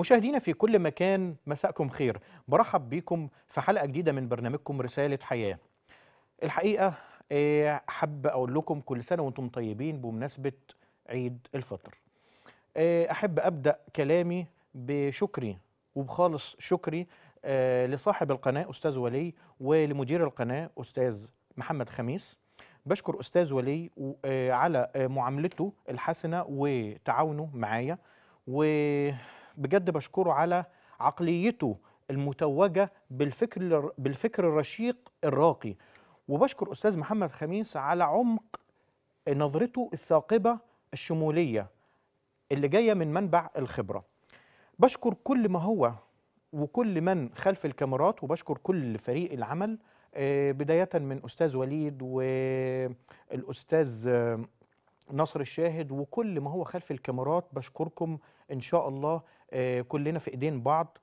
مشاهدينا في كل مكان مساءكم خير برحب بكم في حلقة جديدة من برنامجكم رسالة حياة الحقيقة آه، أحب أقول لكم كل سنة وانتم طيبين بمناسبة عيد الفطر آه، أحب أبدأ كلامي بشكري وبخالص شكري آه، لصاحب القناة أستاذ ولي ولمدير القناة أستاذ محمد خميس بشكر أستاذ ولي على معاملته الحسنة وتعاونه معايا و بجد بشكره على عقليته المتوجه بالفكر بالفكر الرشيق الراقي وبشكر استاذ محمد خميس على عمق نظرته الثاقبه الشموليه اللي جايه من منبع الخبره بشكر كل ما هو وكل من خلف الكاميرات وبشكر كل فريق العمل آه، بدايه من استاذ وليد والاستاذ آه، نصر الشاهد وكل ما هو خلف الكاميرات بشكركم ان شاء الله آه، كلنا في ايدين بعض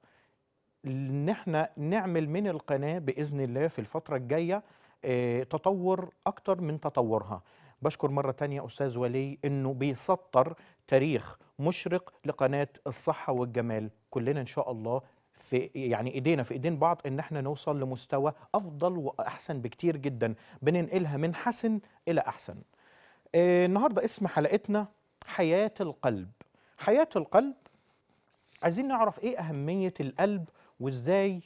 ان احنا نعمل من القناه باذن الله في الفتره الجايه آه، تطور اكتر من تطورها بشكر مره تانية استاذ ولي انه بيسطر تاريخ مشرق لقناه الصحه والجمال كلنا ان شاء الله في يعني ايدينا في ايدين بعض ان احنا نوصل لمستوى افضل واحسن بكتير جدا بننقلها من حسن الى احسن آه، النهارده اسم حلقتنا حياه القلب حياه القلب عايزين نعرف ايه اهميه القلب وازاي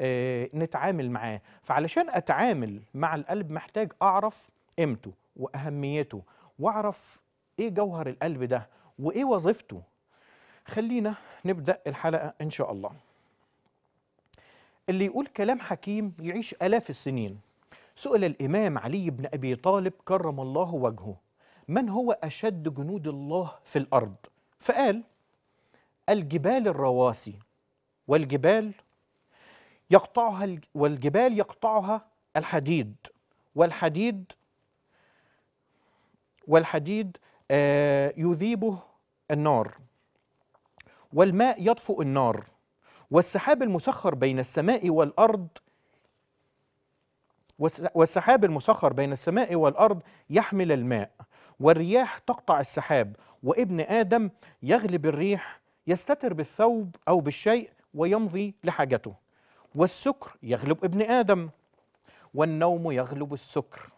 آه نتعامل معاه فعلشان اتعامل مع القلب محتاج اعرف قيمته واهميته واعرف ايه جوهر القلب ده وايه وظيفته خلينا نبدا الحلقه ان شاء الله اللي يقول كلام حكيم يعيش الاف السنين سئل الامام علي بن ابي طالب كرم الله وجهه من هو اشد جنود الله في الارض فقال الجبال الرواسي والجبال يقطعها والجبال يقطعها الحديد والحديد والحديد آه، يذيبه النار والماء يطفئ النار والسحاب المسخر بين السماء والأرض والسحاب المسخر بين السماء والأرض يحمل الماء والرياح تقطع السحاب وابن آدم يغلب الريح يستتر بالثوب أو بالشيء ويمضي لحاجته والسكر يغلب ابن آدم والنوم يغلب السكر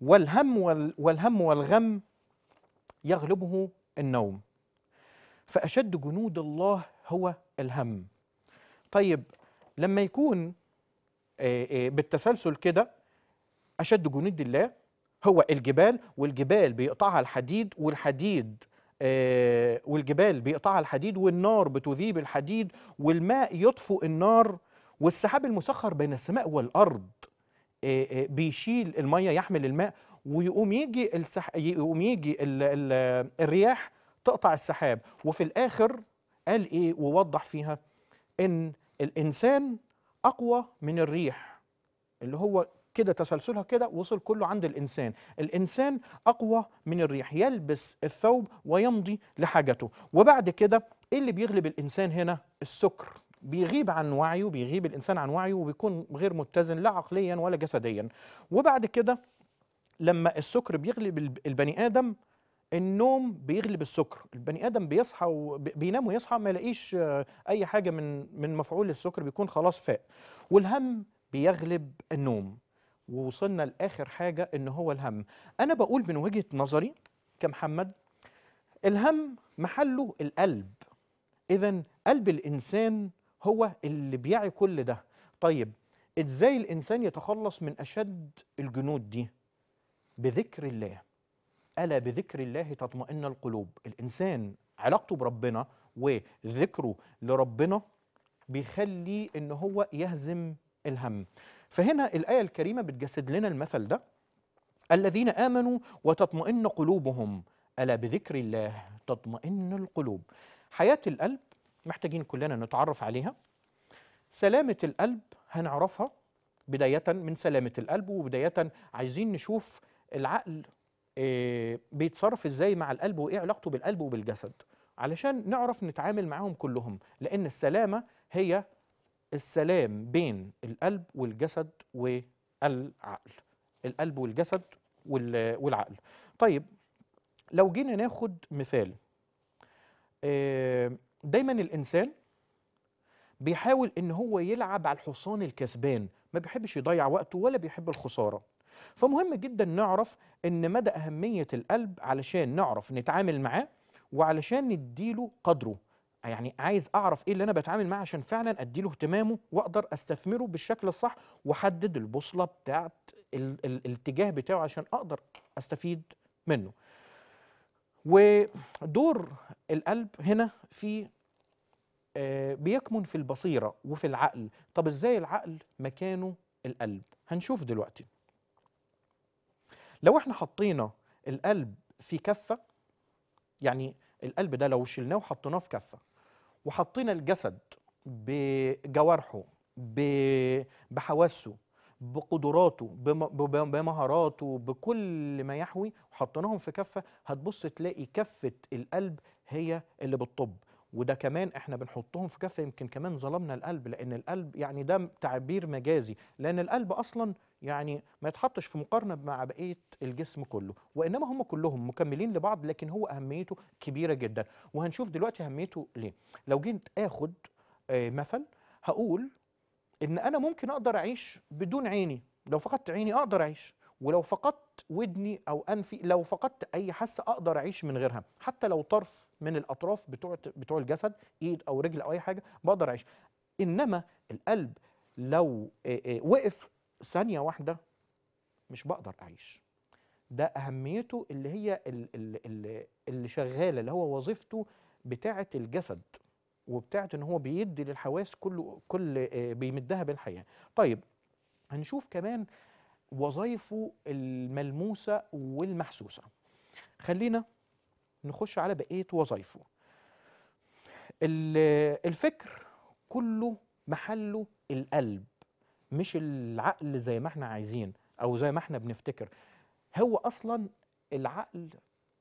والهم, والهم والغم يغلبه النوم فأشد جنود الله هو الهم طيب لما يكون بالتسلسل كده أشد جنود الله هو الجبال والجبال بيقطعها الحديد والحديد آه، والجبال بيقطعها الحديد والنار بتذيب الحديد والماء يطفئ النار والسحاب المسخر بين السماء والارض آه، آه، بيشيل الميه يحمل الماء ويقوم يجي السح... يقوم يجي ال... ال... الرياح تقطع السحاب وفي الاخر قال ايه ووضح فيها ان الانسان اقوى من الريح اللي هو كده تسلسلها كده وصل كله عند الإنسان الإنسان أقوى من الريح يلبس الثوب ويمضي لحاجته وبعد كده إيه اللي بيغلب الإنسان هنا السكر بيغيب عن وعيه بيغيب الإنسان عن وعيه وبيكون غير متزن لا عقليا ولا جسديا وبعد كده لما السكر بيغلب البني آدم النوم بيغلب السكر البني ادم بيصحى وبينام ويصحى ما يلاقيش آه، اي حاجه من من مفعول السكر بيكون خلاص فاق والهم بيغلب النوم ووصلنا لاخر حاجه ان هو الهم انا بقول من وجهه نظري كمحمد الهم محله القلب اذا قلب الانسان هو اللي بيعي كل ده طيب ازاي الانسان يتخلص من اشد الجنود دي بذكر الله الا بذكر الله تطمئن القلوب الانسان علاقته بربنا وذكره لربنا بيخلي ان هو يهزم الهم فهنا الآية الكريمة بتجسد لنا المثل ده الذين آمنوا وتطمئن قلوبهم ألا بذكر الله تطمئن القلوب حياة القلب محتاجين كلنا نتعرف عليها سلامة القلب هنعرفها بداية من سلامة القلب وبداية عايزين نشوف العقل آه، بيتصرف ازاي مع القلب وايه علاقته بالقلب وبالجسد علشان نعرف نتعامل معاهم كلهم لان السلامة هي السلام بين القلب والجسد والعقل القلب والجسد والعقل طيب لو جينا ناخد مثال آه، دايما الانسان بيحاول ان هو يلعب على الحصان الكسبان ما بيحبش يضيع وقته ولا بيحب الخساره فمهم جدا نعرف ان مدى اهميه القلب علشان نعرف نتعامل معاه وعلشان نديله قدره يعني عايز اعرف ايه اللي انا بتعامل معاه عشان فعلا اديله اهتمامه واقدر استثمره بالشكل الصح واحدد البوصله بتاعت ال ال الاتجاه بتاعه عشان اقدر استفيد منه ودور القلب هنا في آه بيكمن في البصيره وفي العقل طب ازاي العقل مكانه القلب هنشوف دلوقتي لو احنا حطينا القلب في كفه يعني القلب ده لو شلناه وحطيناه في كفه وحطينا الجسد بجوارحه بحواسه بقدراته بمهاراته بكل ما يحوي وحطيناهم في كفه هتبص تلاقي كفه القلب هي اللي بتطب وده كمان احنا بنحطهم في كفه يمكن كمان ظلمنا القلب لان القلب يعني ده تعبير مجازي لان القلب اصلا يعني ما يتحطش في مقارنه مع بقيه الجسم كله وانما هم كلهم مكملين لبعض لكن هو اهميته كبيره جدا وهنشوف دلوقتي اهميته ليه لو جيت اخد آه، مثل هقول ان انا ممكن اقدر اعيش بدون عيني لو فقدت عيني اقدر اعيش ولو فقدت ودني او انفي لو فقدت اي حاسه اقدر اعيش من غيرها حتى لو طرف من الاطراف بتوع بتوع الجسد ايد او رجل او اي حاجه بقدر اعيش انما القلب لو آه، آه، وقف ثانيه واحده مش بقدر اعيش ده اهميته اللي هي اللي, اللي شغاله اللي هو وظيفته بتاعه الجسد وبتاعه ان هو بيدي للحواس كله كل آه، بيمدها بالحياه طيب هنشوف كمان وظائفه الملموسه والمحسوسه خلينا نخش على بقيه وظائفه الفكر كله محله القلب مش العقل زي ما احنا عايزين او زي ما احنا بنفتكر هو اصلا العقل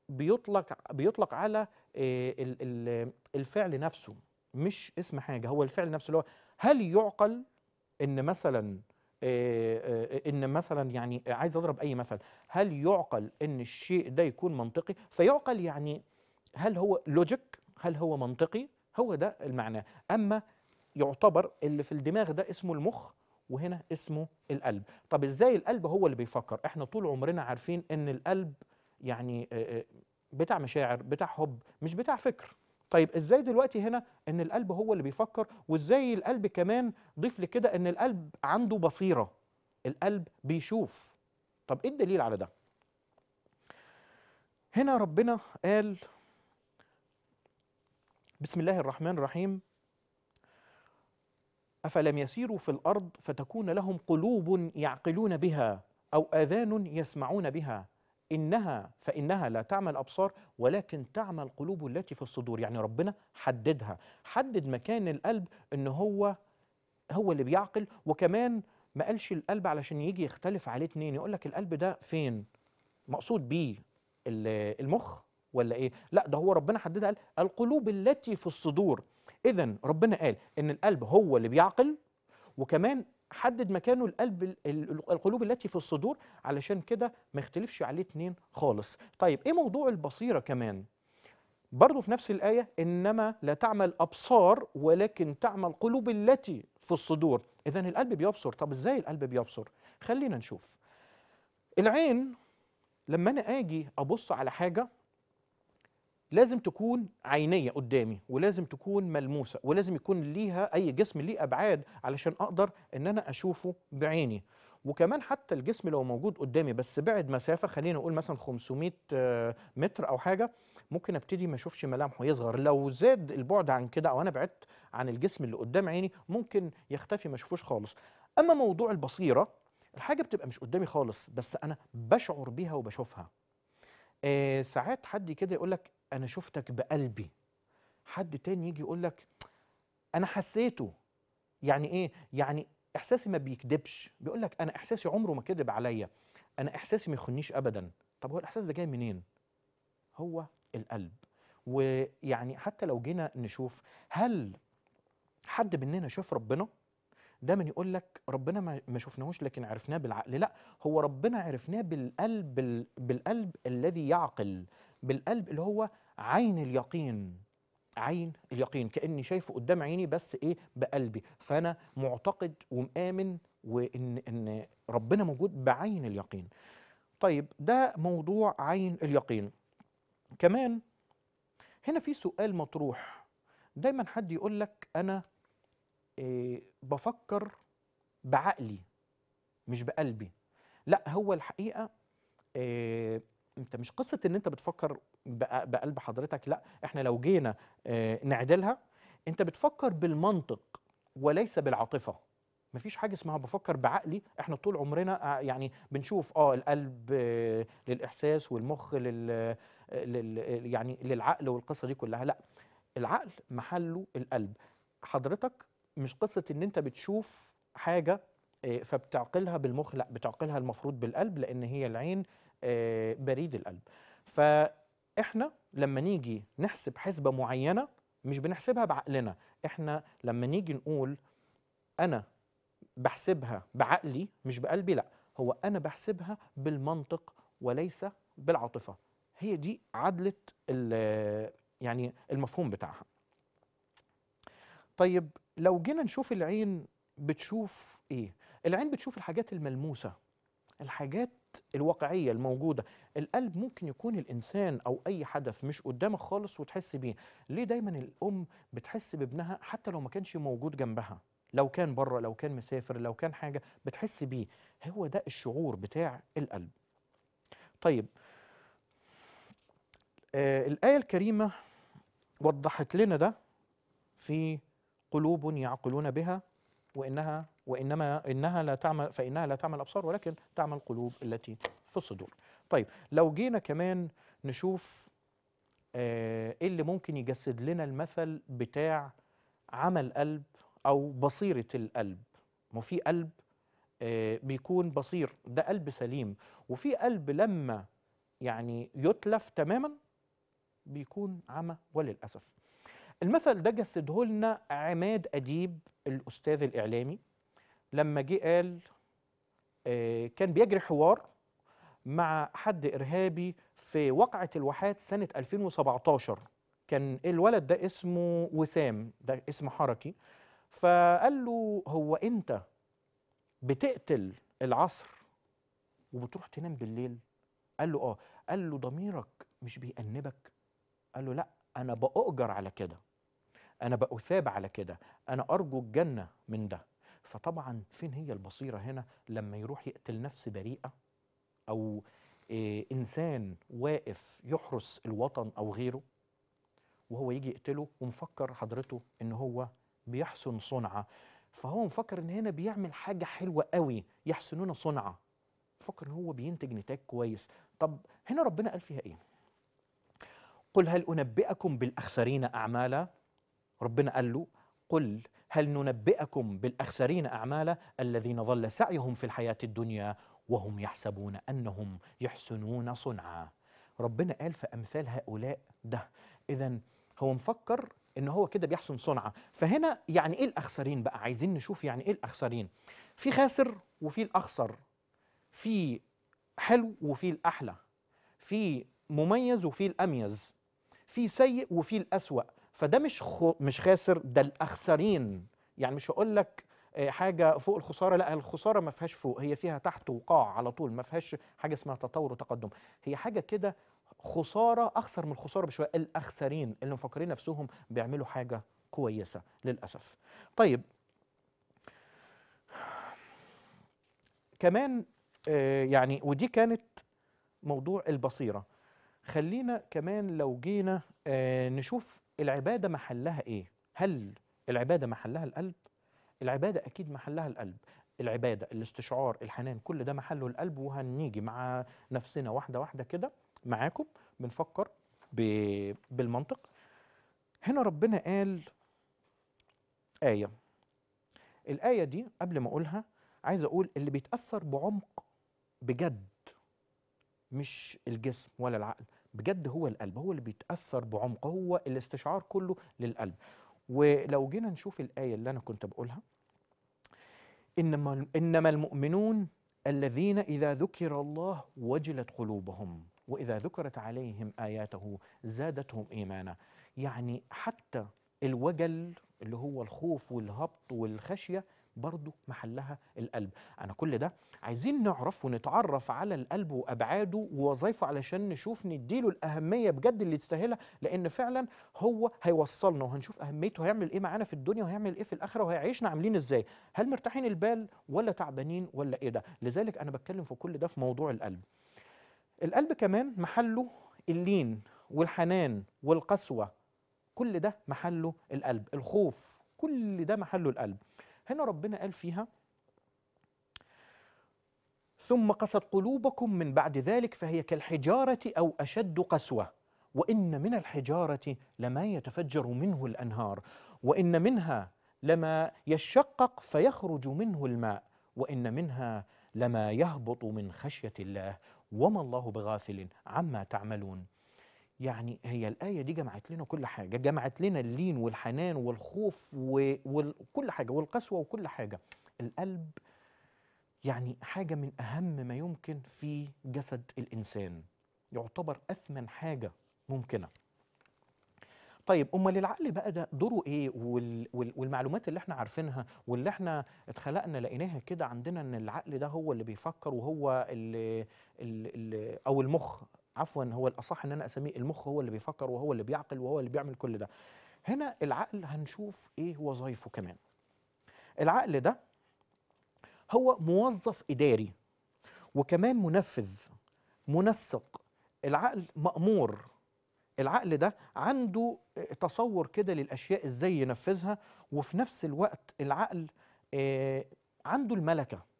بيطلق بيطلق على آه، الفعل نفسه مش اسم حاجه هو الفعل نفسه اللي هو هل يعقل ان مثلا آه، آه، ان مثلا يعني عايز اضرب اي مثل هل يعقل ان الشيء ده يكون منطقي فيعقل يعني هل هو لوجيك هل هو منطقي هو ده المعنى اما يعتبر اللي في الدماغ ده اسمه المخ وهنا اسمه القلب طب ازاي القلب هو اللي بيفكر احنا طول عمرنا عارفين ان القلب يعني بتاع مشاعر بتاع حب مش بتاع فكر طيب ازاي دلوقتي هنا ان القلب هو اللي بيفكر وازاي القلب كمان ضيف لي كده ان القلب عنده بصيره القلب بيشوف طب ايه الدليل على ده هنا ربنا قال بسم الله الرحمن الرحيم أفلم يسيروا في الأرض فتكون لهم قلوب يعقلون بها أو آذان يسمعون بها إنها فإنها لا تعمى الأبصار ولكن تعمى القلوب التي في الصدور يعني ربنا حددها حدد مكان القلب إن هو هو اللي بيعقل وكمان ما قالش القلب علشان يجي يختلف عليه اتنين يقول لك القلب ده فين مقصود بيه المخ ولا ايه لا ده هو ربنا حددها قال القلوب التي في الصدور اذا ربنا قال ان القلب هو اللي بيعقل وكمان حدد مكانه القلب القلوب التي في الصدور علشان كده ما يختلفش عليه اتنين خالص طيب ايه موضوع البصيره كمان برضه في نفس الايه انما لا تعمل ابصار ولكن تعمل قلوب التي في الصدور اذا القلب بيبصر طب ازاي القلب بيبصر خلينا نشوف العين لما انا اجي ابص على حاجه لازم تكون عينيه قدامي ولازم تكون ملموسه ولازم يكون ليها اي جسم ليه ابعاد علشان اقدر ان انا اشوفه بعيني وكمان حتى الجسم لو موجود قدامي بس بعد مسافه خلينا نقول مثلا 500 آه، متر او حاجه ممكن ابتدي ما اشوفش ملامحه يصغر لو زاد البعد عن كده او انا بعدت عن الجسم اللي قدام عيني ممكن يختفي ما اشوفوش خالص اما موضوع البصيره الحاجه بتبقى مش قدامي خالص بس انا بشعر بيها وبشوفها آه ساعات حد كده يقول لك انا شفتك بقلبي حد تاني يجي يقول لك انا حسيته يعني ايه يعني احساسي ما بيكذبش بيقول لك انا احساسي عمره ما كذب عليا انا احساسي ما يخنيش ابدا طب هو الاحساس ده جاي منين هو القلب ويعني حتى لو جينا نشوف هل حد مننا شاف ربنا دايما يقول لك ربنا ما شفناهوش لكن عرفناه بالعقل لا هو ربنا عرفناه بالقلب بالقلب الذي يعقل بالقلب اللي هو عين اليقين عين اليقين كاني شايفه قدام عيني بس ايه بقلبي فانا معتقد ومآمن وان ان ربنا موجود بعين اليقين طيب ده موضوع عين اليقين كمان هنا في سؤال مطروح دايما حد يقول لك انا إيه بفكر بعقلي مش بقلبي لا هو الحقيقه إيه انت مش قصه ان انت بتفكر بقلب حضرتك لا احنا لو جينا آه، نعدلها انت بتفكر بالمنطق وليس بالعاطفه مفيش حاجه اسمها بفكر بعقلي احنا طول عمرنا آه، يعني بنشوف اه القلب آه، للاحساس والمخ لل, لل يعني للعقل والقصه دي كلها لا العقل محله القلب حضرتك مش قصه ان انت بتشوف حاجه فبتعقلها بالمخ لا بتعقلها المفروض بالقلب لان هي العين آه، بريد القلب فإحنا لما نيجي نحسب حسبة معينة مش بنحسبها بعقلنا إحنا لما نيجي نقول أنا بحسبها بعقلي مش بقلبي لا هو أنا بحسبها بالمنطق وليس بالعاطفة هي دي عدلة يعني المفهوم بتاعها طيب لو جينا نشوف العين بتشوف ايه العين بتشوف الحاجات الملموسه الحاجات الواقعيه الموجوده القلب ممكن يكون الانسان او اي حدث مش قدامك خالص وتحس بيه ليه دايما الام بتحس بابنها حتى لو ما كانش موجود جنبها لو كان بره لو كان مسافر لو كان حاجه بتحس بيه هو ده الشعور بتاع القلب طيب آه الايه الكريمه وضحت لنا ده في قلوب يعقلون بها وانها وإنما إنها لا تعمل فإنها لا تعمل الأبصار ولكن تعمل القلوب التي في الصدور طيب لو جينا كمان نشوف آه، إيه اللي ممكن يجسد لنا المثل بتاع عمل قلب أو بصيرة القلب ما في قلب آه بيكون بصير ده قلب سليم وفي قلب لما يعني يتلف تماما بيكون عمى وللأسف المثل ده جسده لنا عماد أديب الأستاذ الإعلامي لما جه قال آه، كان بيجري حوار مع حد إرهابي في وقعة الواحات سنة 2017 كان الولد ده اسمه وسام ده اسم حركي فقال له هو أنت بتقتل العصر وبتروح تنام بالليل قال له اه قال له ضميرك مش بيأنبك قال له لا أنا بأؤجر على كده أنا بأثاب على كده أنا أرجو الجنة من ده فطبعا فين هي البصيرة هنا لما يروح يقتل نفس بريئة أو إيه إنسان واقف يحرس الوطن أو غيره وهو يجي يقتله ومفكر حضرته إن هو بيحسن صنعة فهو مفكر إن هنا بيعمل حاجة حلوة قوي يحسنون صنعة مفكر إن هو بينتج نتاج كويس طب هنا ربنا قال فيها إيه؟ قل هل أنبئكم بالأخسرين أعمالا؟ ربنا قال له قل هل ننبئكم بالاخسرين اعمالا الذين ظل سعيهم في الحياه الدنيا وهم يحسبون انهم يحسنون صنعا ربنا قال في امثال هؤلاء ده اذا هو مفكر ان هو كده بيحسن صنعه فهنا يعني ايه الاخسرين بقى عايزين نشوف يعني ايه الاخسرين في خاسر وفي الاخسر في حلو وفي الاحلى في مميز وفي الاميز في سيء وفي الاسوا فده مش خو مش خاسر ده الاخسرين يعني مش هقول لك آه، حاجه فوق الخساره لا الخساره ما فيهاش فوق هي فيها تحت وقاع على طول ما فيهاش حاجه اسمها تطور وتقدم هي حاجه كده خساره اخسر من الخساره بشويه الاخسرين اللي مفكرين نفسهم بيعملوا حاجه كويسه للاسف طيب كمان آه، يعني ودي كانت موضوع البصيره خلينا كمان لو جينا آه، نشوف العبادة محلها إيه؟ هل العبادة محلها القلب؟ العبادة أكيد محلها القلب العبادة الاستشعار الحنان كل ده محله القلب وهنيجي مع نفسنا واحدة واحدة كده معاكم بنفكر بالمنطق هنا ربنا قال آية الآية دي قبل ما أقولها عايز أقول اللي بيتأثر بعمق بجد مش الجسم ولا العقل بجد هو القلب هو اللي بيتاثر بعمق هو الاستشعار كله للقلب ولو جينا نشوف الايه اللي انا كنت بقولها انما انما المؤمنون الذين اذا ذكر الله وجلت قلوبهم واذا ذكرت عليهم اياته زادتهم ايمانا يعني حتى الوجل اللي هو الخوف والهبط والخشيه برضه محلها القلب انا كل ده عايزين نعرف ونتعرف على القلب وابعاده ووظائفه علشان نشوف نديله الاهميه بجد اللي يستاهلها لان فعلا هو هيوصلنا وهنشوف اهميته هيعمل ايه معانا في الدنيا وهيعمل ايه في الاخره وهيعيشنا عاملين ازاي هل مرتاحين البال ولا تعبانين ولا ايه ده لذلك انا بتكلم في كل ده في موضوع القلب القلب كمان محله اللين والحنان والقسوه كل ده محله القلب الخوف كل ده محله القلب هنا ربنا قال فيها ثم قست قلوبكم من بعد ذلك فهي كالحجارة أو أشد قسوة وإن من الحجارة لما يتفجر منه الأنهار وإن منها لما يشقق فيخرج منه الماء وإن منها لما يهبط من خشية الله وما الله بغافل عما تعملون يعني هي الآية دي جمعت لنا كل حاجة جمعت لنا اللين والحنان والخوف وكل حاجة والقسوة وكل حاجة القلب يعني حاجة من أهم ما يمكن في جسد الإنسان يعتبر أثمن حاجة ممكنة طيب امال العقل بقى ده دوره ايه والمعلومات اللي احنا عارفينها واللي احنا اتخلقنا لقيناها كده عندنا ان العقل ده هو اللي بيفكر وهو اللي, اللي, اللي او المخ عفوا هو الأصح أن أنا أسميه المخ هو اللي بيفكر وهو اللي بيعقل وهو اللي بيعمل كل ده هنا العقل هنشوف إيه وظائفه كمان العقل ده هو موظف إداري وكمان منفذ منسق العقل مأمور العقل ده عنده تصور كده للأشياء إزاي ينفذها وفي نفس الوقت العقل آه، عنده الملكة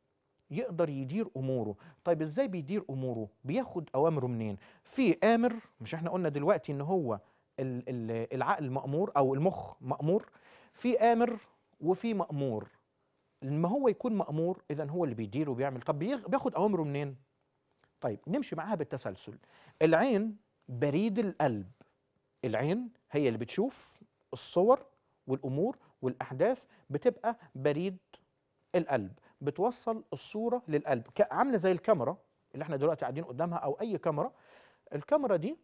يقدر يدير اموره طيب ازاي بيدير اموره بياخد اوامره منين في امر مش احنا قلنا دلوقتي ان هو العقل مامور او المخ مامور في امر وفي مامور لما هو يكون مامور اذا هو اللي بيدير وبيعمل طب بياخد اوامره منين طيب نمشي معاها بالتسلسل العين بريد القلب العين هي اللي بتشوف الصور والامور والاحداث بتبقى بريد القلب بتوصل الصوره للقلب عامله زي الكاميرا اللي احنا دلوقتي قاعدين قدامها او اي كاميرا الكاميرا دي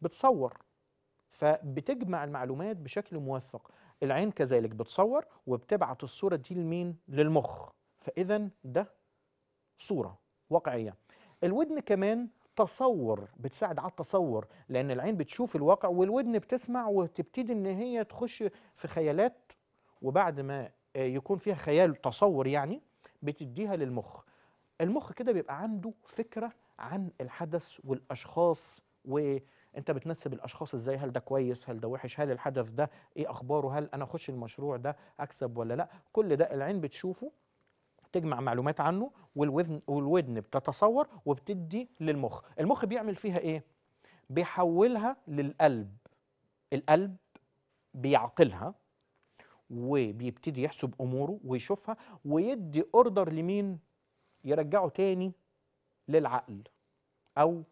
بتصور فبتجمع المعلومات بشكل موثق العين كذلك بتصور وبتبعت الصوره دي لمين للمخ فاذا ده صوره واقعيه الودن كمان تصور بتساعد على التصور لان العين بتشوف الواقع والودن بتسمع وتبتدي ان هي تخش في خيالات وبعد ما آه، يكون فيها خيال تصور يعني بتديها للمخ المخ كده بيبقى عنده فكره عن الحدث والاشخاص وانت بتنسب الاشخاص ازاي هل ده كويس هل ده وحش هل الحدث ده ايه اخباره هل انا اخش المشروع ده اكسب ولا لا كل ده العين بتشوفه تجمع معلومات عنه والودن والودن بتتصور وبتدي للمخ المخ بيعمل فيها ايه بيحولها للقلب القلب بيعقلها وبيبتدي يحسب اموره ويشوفها ويدي اوردر لمين يرجعه تاني للعقل او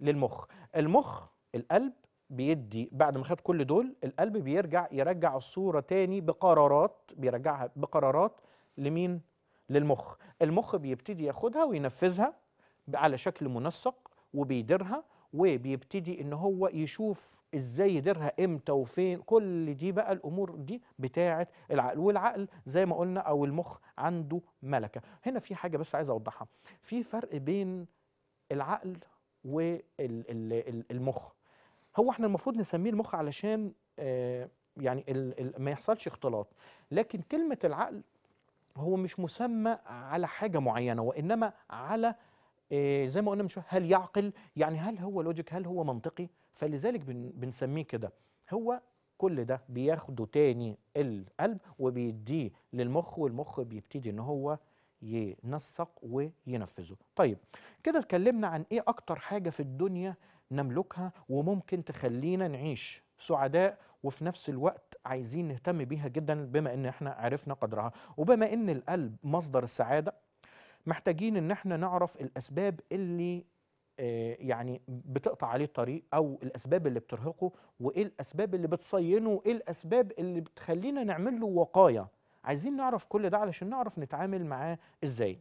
للمخ المخ القلب بيدي بعد ما خد كل دول القلب بيرجع يرجع الصوره تاني بقرارات بيرجعها بقرارات لمين للمخ المخ بيبتدي ياخدها وينفذها على شكل منسق وبيديرها وبيبتدي ان هو يشوف ازاي يديرها امتى وفين كل دي بقى الامور دي بتاعه العقل والعقل زي ما قلنا او المخ عنده ملكه هنا في حاجه بس عايز اوضحها في فرق بين العقل والمخ هو احنا المفروض نسميه المخ علشان آه، يعني ما يحصلش اختلاط لكن كلمه العقل هو مش مسمى على حاجه معينه وانما على آه، زي ما قلنا من شويه هل يعقل يعني هل هو لوجيك هل هو منطقي فلذلك بنسميه كده هو كل ده بياخده تاني القلب وبيديه للمخ والمخ بيبتدي ان هو ينسق وينفذه طيب كده اتكلمنا عن ايه اكتر حاجة في الدنيا نملكها وممكن تخلينا نعيش سعداء وفي نفس الوقت عايزين نهتم بيها جدا بما ان احنا عرفنا قدرها وبما ان القلب مصدر السعادة محتاجين ان احنا نعرف الاسباب اللي آه، يعني بتقطع عليه الطريق او الاسباب اللي بترهقه وايه الاسباب اللي بتصينه وايه الاسباب اللي بتخلينا نعمل له وقايه عايزين نعرف كل ده علشان نعرف نتعامل معاه ازاي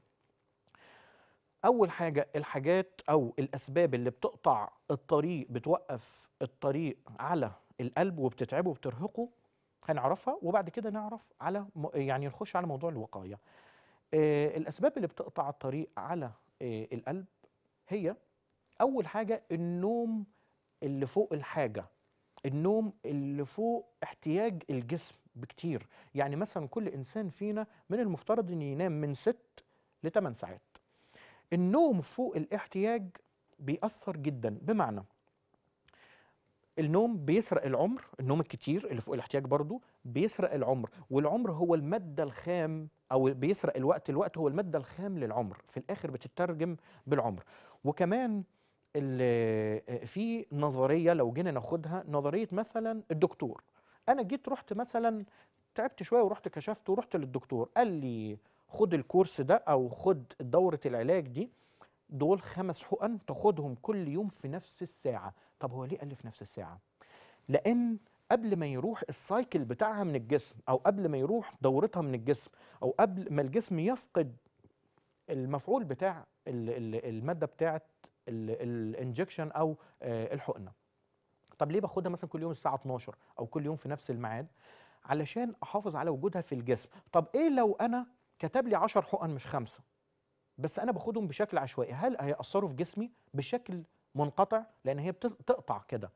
اول حاجه الحاجات او الاسباب اللي بتقطع الطريق بتوقف الطريق على القلب وبتتعبه وبترهقه هنعرفها وبعد كده نعرف على يعني نخش على موضوع الوقايه آه، الاسباب اللي بتقطع الطريق على آه، القلب هي اول حاجه النوم اللي فوق الحاجه النوم اللي فوق احتياج الجسم بكتير يعني مثلا كل انسان فينا من المفترض ان ينام من 6 ل 8 ساعات النوم فوق الاحتياج بيأثر جدا بمعنى النوم بيسرق العمر النوم الكتير اللي فوق الاحتياج برضه بيسرق العمر والعمر هو المادة الخام أو بيسرق الوقت الوقت هو المادة الخام للعمر في الآخر بتترجم بالعمر وكمان آه، في نظريه لو جينا ناخدها نظريه مثلا الدكتور انا جيت رحت مثلا تعبت شويه ورحت كشفت ورحت للدكتور قال لي خد الكورس ده او خد دوره العلاج دي دول خمس حقن تاخدهم كل يوم في نفس الساعه طب هو ليه قال لي في نفس الساعه لان قبل ما يروح السايكل بتاعها من الجسم او قبل ما يروح دورتها من الجسم او قبل ما الجسم يفقد المفعول بتاع الماده بتاعت الانجكشن او آه، الحقنه طب ليه باخدها مثلا كل يوم الساعه 12 او كل يوم في نفس الميعاد علشان احافظ على وجودها في الجسم طب ايه لو انا كتب لي 10 حقن مش خمسه بس انا باخدهم بشكل عشوائي هل هياثروا في جسمي بشكل منقطع لان هي بتقطع كده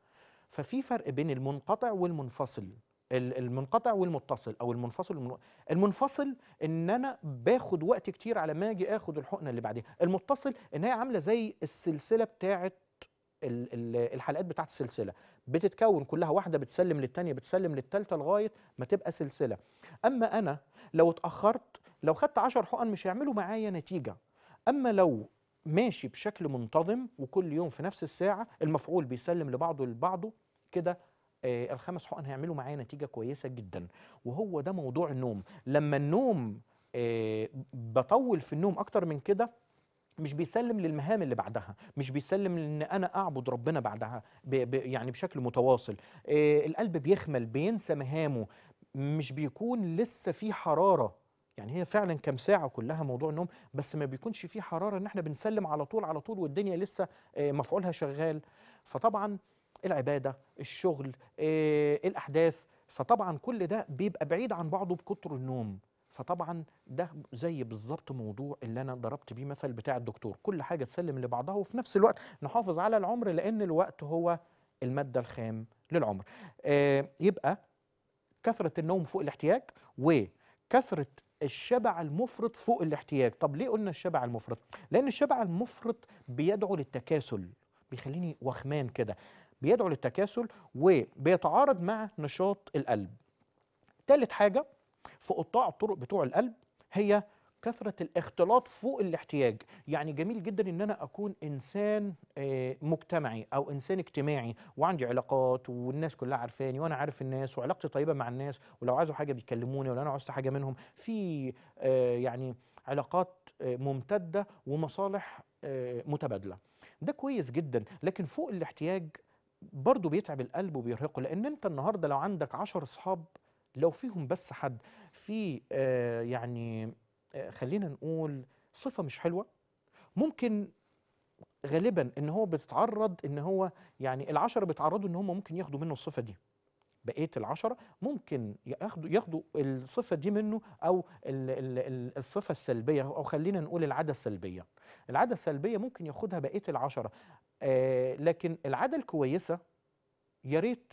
ففي فرق بين المنقطع والمنفصل المنقطع والمتصل او المنفصل المنفصل ان انا باخد وقت كتير على ما اجي اخد الحقنه اللي بعديها المتصل ان هي عامله زي السلسله بتاعه الحلقات بتاعه السلسله بتتكون كلها واحده بتسلم للتانيه بتسلم للتالته لغايه ما تبقى سلسله اما انا لو اتاخرت لو خدت 10 حقن مش هيعملوا معايا نتيجه اما لو ماشي بشكل منتظم وكل يوم في نفس الساعه المفعول بيسلم لبعضه لبعضه كده آه، الخمس حقن هيعملوا معايا نتيجه كويسه جدا وهو ده موضوع النوم لما النوم آه، بطول في النوم اكتر من كده مش بيسلم للمهام اللي بعدها مش بيسلم ان انا اعبد ربنا بعدها ب ب يعني بشكل متواصل آه القلب بيخمل بينسى مهامه مش بيكون لسه في حراره يعني هي فعلا كام ساعه كلها موضوع النوم بس ما بيكونش في حراره ان احنا بنسلم على طول على طول والدنيا لسه آه، مفعولها شغال فطبعا العباده الشغل آه، الاحداث فطبعا كل ده بيبقى بعيد عن بعضه بكتر النوم فطبعا ده زي بالظبط موضوع اللي انا ضربت بيه مثل بتاع الدكتور كل حاجه تسلم لبعضها وفي نفس الوقت نحافظ على العمر لان الوقت هو الماده الخام للعمر آه يبقى كثره النوم فوق الاحتياج وكثره الشبع المفرط فوق الاحتياج طب ليه قلنا الشبع المفرط لان الشبع المفرط بيدعو للتكاسل بيخليني وخمان كده بيدعو للتكاسل وبيتعارض مع نشاط القلب ثالث حاجة في قطاع الطرق بتوع القلب هي كثرة الاختلاط فوق الاحتياج يعني جميل جدا ان انا اكون انسان آه، مجتمعي او انسان اجتماعي وعندي علاقات والناس كلها عارفاني وانا عارف الناس وعلاقتي طيبة مع الناس ولو عايزوا حاجة بيكلموني ولو انا عاوزت حاجة منهم في آه، يعني علاقات آه، ممتدة ومصالح متبادلة ده كويس جدا لكن فوق الاحتياج برضه بيتعب القلب وبيرهقه لان انت النهارده لو عندك 10 اصحاب لو فيهم بس حد في آه يعني آه خلينا نقول صفه مش حلوه ممكن غالبا ان هو بتتعرض ان هو يعني العشرة بيتعرضوا ان هم ممكن ياخدوا منه الصفه دي بقيه العشرة ممكن ياخدوا ياخدوا الصفه دي منه او الصفه السلبيه او خلينا نقول العاده السلبيه العاده السلبيه ممكن ياخدها بقيه العشرة آه لكن العاده الكويسه يا ريت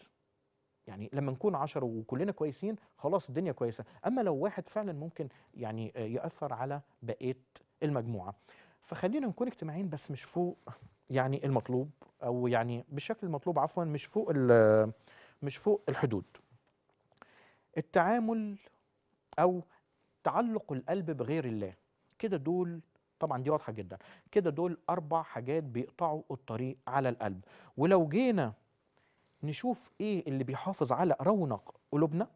يعني لما نكون عشرة وكلنا كويسين خلاص الدنيا كويسة أما لو واحد فعلا ممكن يعني آه، يأثر على بقية المجموعة فخلينا نكون اجتماعيين بس مش فوق يعني المطلوب أو يعني بالشكل المطلوب عفوا مش فوق مش فوق الحدود التعامل أو تعلق القلب بغير الله كده دول طبعا دي واضحه جدا كده دول اربع حاجات بيقطعوا الطريق على القلب ولو جينا نشوف ايه اللي بيحافظ على رونق قلوبنا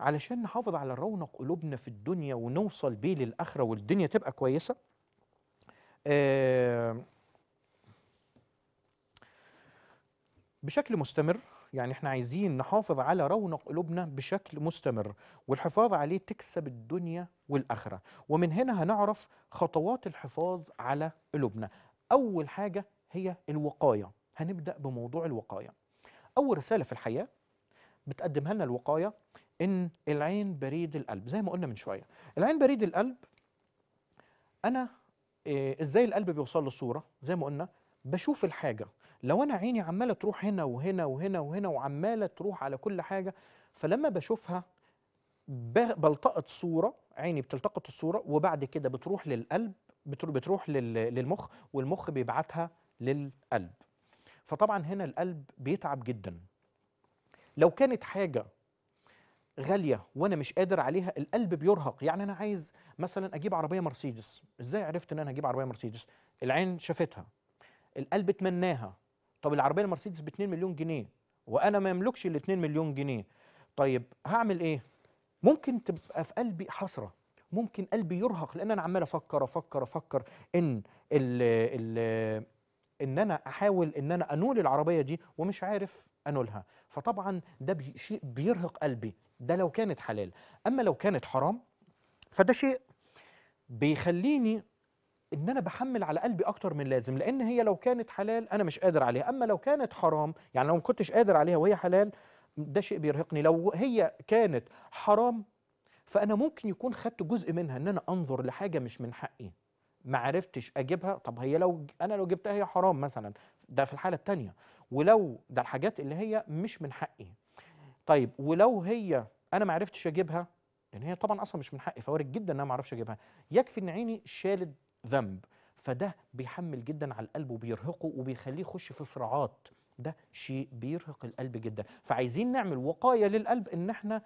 علشان نحافظ على رونق قلوبنا في الدنيا ونوصل بيه للاخره والدنيا تبقى كويسه آه بشكل مستمر يعني احنا عايزين نحافظ على رونق قلوبنا بشكل مستمر والحفاظ عليه تكسب الدنيا والآخرة ومن هنا هنعرف خطوات الحفاظ على قلوبنا أول حاجة هي الوقاية هنبدأ بموضوع الوقاية أول رسالة في الحياة بتقدمها لنا الوقاية إن العين بريد القلب زي ما قلنا من شوية العين بريد القلب أنا آه، إزاي القلب بيوصل له صورة زي ما قلنا بشوف الحاجة لو انا عيني عماله تروح هنا وهنا وهنا وهنا وعماله تروح على كل حاجه فلما بشوفها بلتقط صوره عيني بتلتقط الصوره وبعد كده بتروح للقلب بتروح للمخ والمخ بيبعتها للقلب فطبعا هنا القلب بيتعب جدا لو كانت حاجه غاليه وانا مش قادر عليها القلب بيرهق يعني انا عايز مثلا اجيب عربيه مرسيدس ازاي عرفت ان انا هجيب عربيه مرسيدس العين شافتها القلب تمناها طب العربيه المرسيدس ب 2 مليون جنيه وانا ما يملكش ال 2 مليون جنيه طيب هعمل ايه ممكن تبقى في قلبي حسره ممكن قلبي يرهق لان انا عمال افكر افكر افكر ان الـ الـ ان انا احاول ان انا انول العربيه دي ومش عارف انولها فطبعا ده بي شيء بيرهق قلبي ده لو كانت حلال اما لو كانت حرام فده شيء بيخليني ان انا بحمل على قلبي اكتر من لازم لان هي لو كانت حلال انا مش قادر عليها اما لو كانت حرام يعني لو ما كنتش قادر عليها وهي حلال ده شيء بيرهقني لو هي كانت حرام فانا ممكن يكون خدت جزء منها ان انا انظر لحاجه مش من حقي ما عرفتش اجيبها طب هي لو انا لو جبتها هي حرام مثلا ده في الحاله الثانيه ولو ده الحاجات اللي هي مش من حقي طيب ولو هي انا ما عرفتش اجيبها لان هي طبعا اصلا مش من حقي فوارد جدا ان انا ما اعرفش اجيبها يكفي ان عيني شالت ذنب فده بيحمل جدا على القلب وبيرهقه وبيخليه يخش في صراعات ده شيء بيرهق القلب جدا فعايزين نعمل وقايه للقلب ان احنا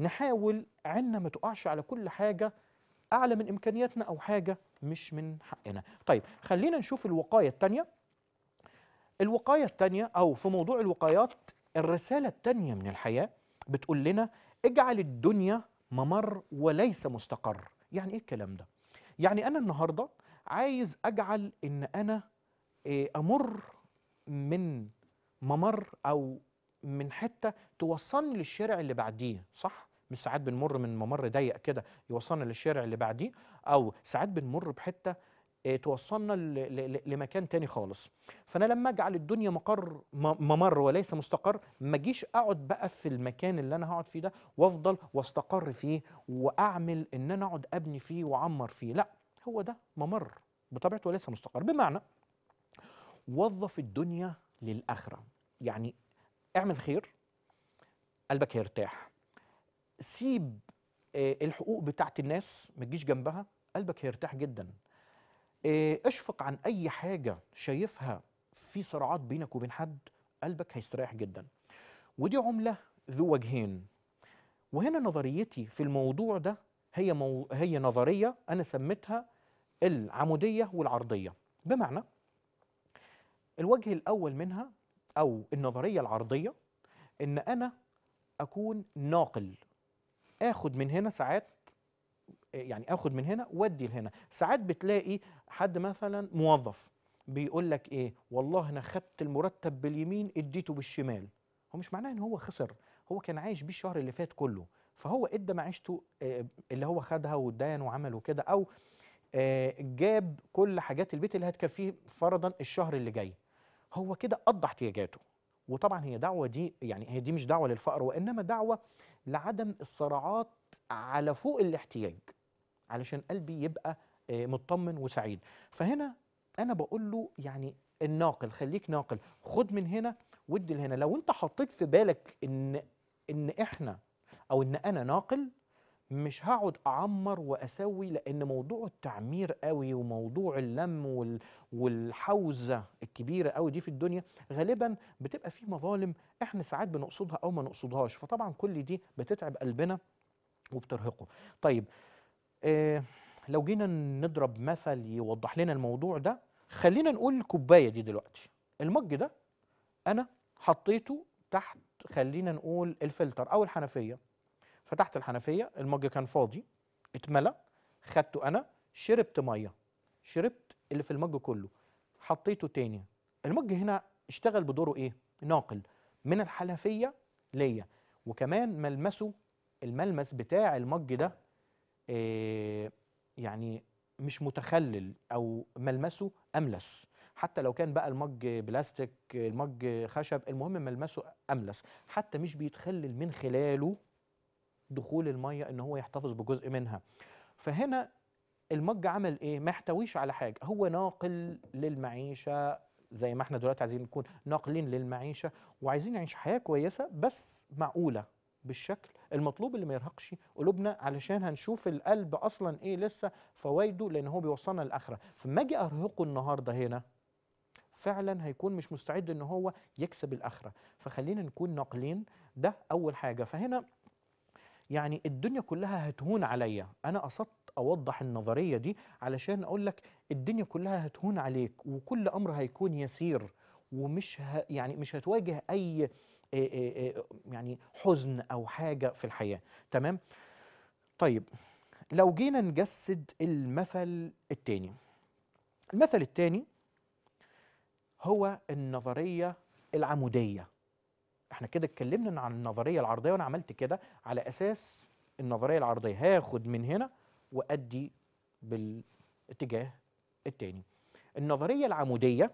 نحاول عنا ما تقعش على كل حاجه اعلى من امكانياتنا او حاجه مش من حقنا طيب خلينا نشوف الوقايه الثانيه الوقايه الثانيه او في موضوع الوقايات الرساله الثانيه من الحياه بتقول لنا اجعل الدنيا ممر وليس مستقر يعني ايه الكلام ده يعني انا النهارده عايز اجعل ان انا آه، امر من ممر او من حته توصلني للشارع اللي بعديه صح مش ساعات بنمر من ممر ضيق كده يوصلنا للشارع اللي بعديه او ساعات بنمر بحته آه، توصلنا لمكان تاني خالص فانا لما اجعل الدنيا مقر ممر وليس مستقر ما اجيش اقعد بقى في المكان اللي انا هقعد فيه ده وافضل واستقر فيه واعمل ان انا اقعد ابني فيه واعمر فيه لا هو ده ممر بطبيعته ليس مستقر بمعنى وظف الدنيا للآخرة يعني اعمل خير قلبك هيرتاح سيب آه، الحقوق بتاعت الناس ما تجيش جنبها قلبك هيرتاح جدا آه، اشفق عن اي حاجه شايفها في صراعات بينك وبين حد قلبك هيستريح جدا ودي عمله ذو وجهين وهنا نظريتي في الموضوع ده هي مو... هي نظريه انا سميتها العمودية والعرضية بمعنى الوجه الأول منها أو النظرية العرضية إن أنا أكون ناقل آخد من هنا ساعات يعني آخد من هنا وأدي لهنا ساعات بتلاقي حد مثلا موظف بيقول لك إيه والله أنا خدت المرتب باليمين اديته بالشمال هو مش معناه إن هو خسر هو كان عايش بيه الشهر اللي فات كله فهو ادى معيشته آه، اللي هو خدها وادان وعمل وكده او آه، جاب كل حاجات البيت اللي هتكفيه فرضا الشهر اللي جاي هو كده قضى احتياجاته وطبعا هي دعوه دي يعني هي دي مش دعوه للفقر وانما دعوه لعدم الصراعات على فوق الاحتياج علشان قلبي يبقى آه، مطمن وسعيد فهنا انا بقول له يعني الناقل خليك ناقل خد من هنا وادي لهنا لو انت حطيت في بالك ان ان احنا او ان انا ناقل مش هقعد اعمر واسوي لان موضوع التعمير قوي وموضوع اللم والحوزه الكبيره قوي دي في الدنيا غالبا بتبقى في مظالم احنا ساعات بنقصدها او ما نقصدهاش فطبعا كل دي بتتعب قلبنا وبترهقه طيب آه لو جينا نضرب مثل يوضح لنا الموضوع ده خلينا نقول الكوبايه دي دلوقتي المج ده انا حطيته تحت خلينا نقول الفلتر او الحنفيه فتحت الحنفيه المج كان فاضي اتملى خدته انا شربت ميه شربت اللي في المج كله حطيته تاني المج هنا اشتغل بدوره ايه ناقل من الحنفيه ليا وكمان ملمسه الملمس بتاع المج ده إيه يعني مش متخلل او ملمسه املس حتى لو كان بقى المج بلاستيك المج خشب المهم ملمسه املس حتى مش بيتخلل من خلاله دخول الميه ان هو يحتفظ بجزء منها فهنا المج عمل ايه ما يحتويش على حاجه هو ناقل للمعيشه زي ما احنا دلوقتي عايزين نكون ناقلين للمعيشه وعايزين نعيش حياه كويسه بس معقوله بالشكل المطلوب اللي ما يرهقش قلوبنا علشان هنشوف القلب اصلا ايه لسه فوائده لان هو بيوصلنا للاخره فما اجي ارهقه النهارده هنا فعلا هيكون مش مستعد ان هو يكسب الاخره فخلينا نكون ناقلين ده اول حاجه فهنا يعني الدنيا كلها هتهون عليا انا قصدت اوضح النظريه دي علشان اقول لك الدنيا كلها هتهون عليك وكل امر هيكون يسير ومش ه... يعني مش هتواجه اي يعني حزن او حاجه في الحياه تمام طيب لو جينا نجسد المثل التاني المثل التاني هو النظريه العموديه احنا كده اتكلمنا عن النظريه العرضيه وانا عملت كده على اساس النظريه العرضيه هاخد من هنا وادي بالاتجاه التاني النظريه العموديه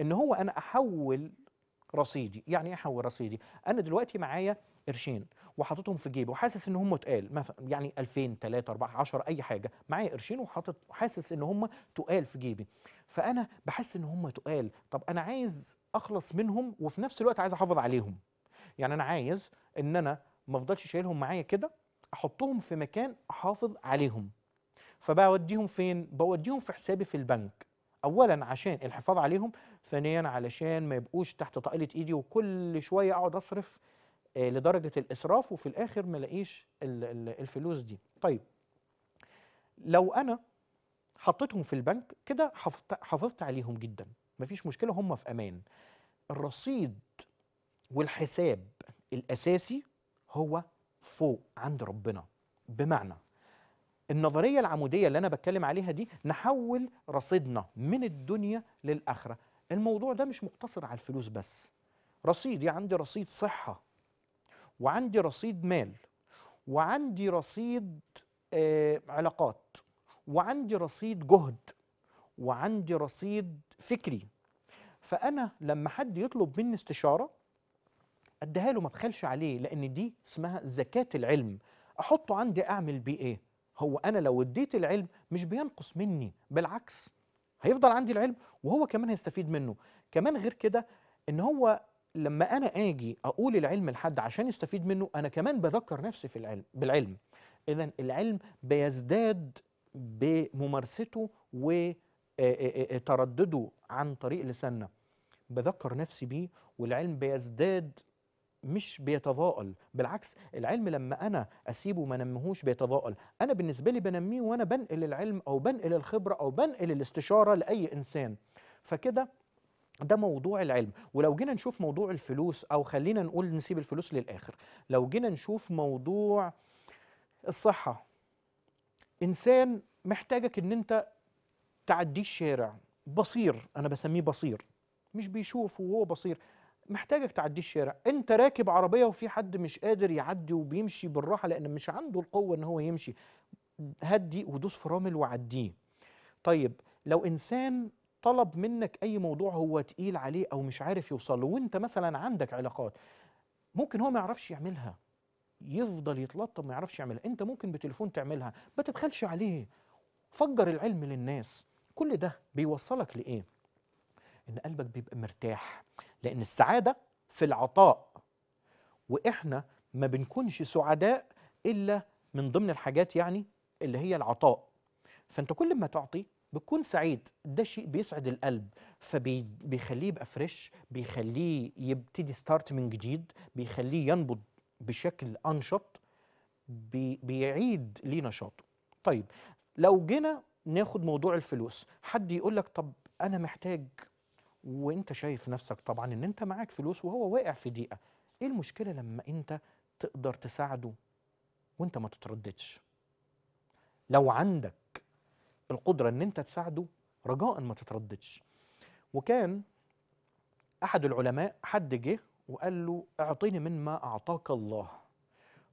ان هو انا احول رصيدي يعني ايه احول رصيدي انا دلوقتي معايا قرشين وحاططهم في جيبي وحاسس ان هم تقال يعني 2000 3 4 10 اي حاجه معايا قرشين وحاطط وحاسس ان هم تقال في جيبي فانا بحس ان هم تقال طب انا عايز اخلص منهم وفي نفس الوقت عايز احافظ عليهم يعني انا عايز ان انا ما افضلش شايلهم معايا كده احطهم في مكان احافظ عليهم فبوديهم فين بوديهم في حسابي في البنك اولا عشان الحفاظ عليهم ثانيا علشان ما يبقوش تحت طائله ايدي وكل شويه اقعد اصرف آه، لدرجه الاسراف وفي الاخر ما الاقيش الفلوس دي طيب لو انا حطيتهم في البنك كده حفظت, عليهم جدا مفيش مشكله هم في امان الرصيد والحساب الاساسي هو فوق عند ربنا بمعنى النظريه العموديه اللي انا بتكلم عليها دي نحول رصيدنا من الدنيا للاخره الموضوع ده مش مقتصر على الفلوس بس رصيدي يعني عندي رصيد صحه وعندي رصيد مال وعندي رصيد آه، علاقات وعندي رصيد جهد وعندي رصيد فكري فانا لما حد يطلب مني استشاره اديها له ما بخلش عليه لان دي اسمها زكاه العلم احطه عندي اعمل بيه ايه هو انا لو اديت العلم مش بينقص مني بالعكس هيفضل عندي العلم وهو كمان هيستفيد منه كمان غير كده ان هو لما انا اجي اقول العلم لحد عشان يستفيد منه انا كمان بذكر نفسي في العلم بالعلم اذا العلم بيزداد بممارسته و آه، آه، آه، تردده عن طريق لساننا بذكر نفسي بيه والعلم بيزداد مش بيتضاءل بالعكس العلم لما انا اسيبه ما نمهوش بيتضاءل انا بالنسبه لي بنميه وانا بنقل العلم او بنقل الخبره او بنقل الاستشاره لاي انسان فكده ده موضوع العلم ولو جينا نشوف موضوع الفلوس او خلينا نقول نسيب الفلوس للاخر لو جينا نشوف موضوع الصحه انسان محتاجك ان انت تعدي الشارع بصير انا بسميه بصير مش بيشوف وهو بصير محتاجك تعدي الشارع انت راكب عربيه وفي حد مش قادر يعدي وبيمشي بالراحه لان مش عنده القوه ان هو يمشي هدي ودوس فرامل وعديه طيب لو انسان طلب منك اي موضوع هو تقيل عليه او مش عارف يوصل له وانت مثلا عندك علاقات ممكن هو ما يعرفش يعملها يفضل يتلطم ما يعرفش يعملها انت ممكن بتليفون تعملها ما تبخلش عليه فجر العلم للناس كل ده بيوصلك لايه ان قلبك بيبقى مرتاح لان السعاده في العطاء واحنا ما بنكونش سعداء الا من ضمن الحاجات يعني اللي هي العطاء فانت كل ما تعطي بتكون سعيد ده شيء بيسعد القلب فبيخليه يبقى فريش بيخليه يبتدي ستارت من جديد بيخليه ينبض بشكل انشط بيعيد ليه نشاطه طيب لو جينا ناخد موضوع الفلوس حد يقول لك طب انا محتاج وانت شايف نفسك طبعا ان انت معاك فلوس وهو واقع في ضيقه ايه المشكله لما انت تقدر تساعده وانت ما تترددش لو عندك القدره ان انت تساعده رجاء ما تترددش وكان احد العلماء حد جه وقال له اعطيني مما اعطاك الله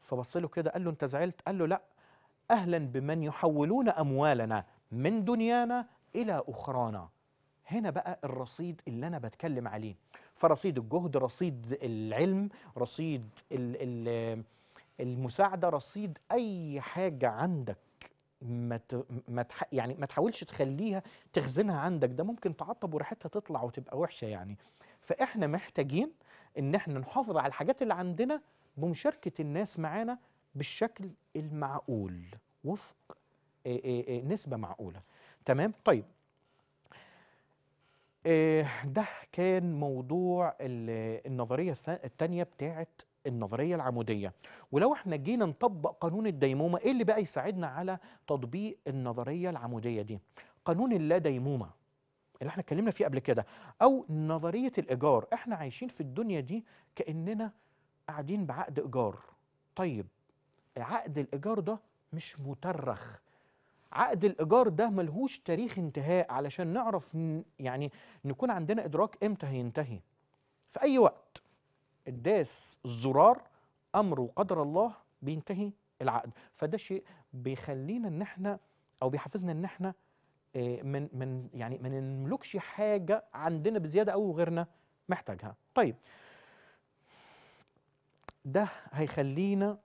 فبص له كده قال له انت زعلت قال له لا اهلا بمن يحولون اموالنا من دنيانا إلى أخرانا هنا بقى الرصيد اللي أنا بتكلم عليه فرصيد الجهد رصيد العلم رصيد المساعدة رصيد أي حاجة عندك ما ما يعني ما تحاولش تخليها تخزنها عندك ده ممكن تعطب وريحتها تطلع وتبقى وحشه يعني فاحنا محتاجين ان احنا نحافظ على الحاجات اللي عندنا بمشاركه الناس معانا بالشكل المعقول وفق آه، آه، آه، نسبه معقوله تمام طيب ده كان موضوع النظريه الثانيه بتاعه النظريه العموديه ولو احنا جينا نطبق قانون الديمومه ايه اللي بقى يساعدنا على تطبيق النظريه العموديه دي قانون اللا ديمومه اللي احنا اتكلمنا فيه قبل كده او نظريه الايجار احنا عايشين في الدنيا دي كاننا قاعدين بعقد ايجار طيب عقد الايجار ده مش مترخ عقد الايجار ده ملهوش تاريخ انتهاء علشان نعرف يعني نكون عندنا ادراك امتى هينتهي في اي وقت الداس الزرار امر وقدر الله بينتهي العقد فده شيء بيخلينا ان احنا او بيحفزنا ان احنا آه، من من يعني ما نملكش حاجه عندنا بزياده او غيرنا محتاجها طيب ده هيخلينا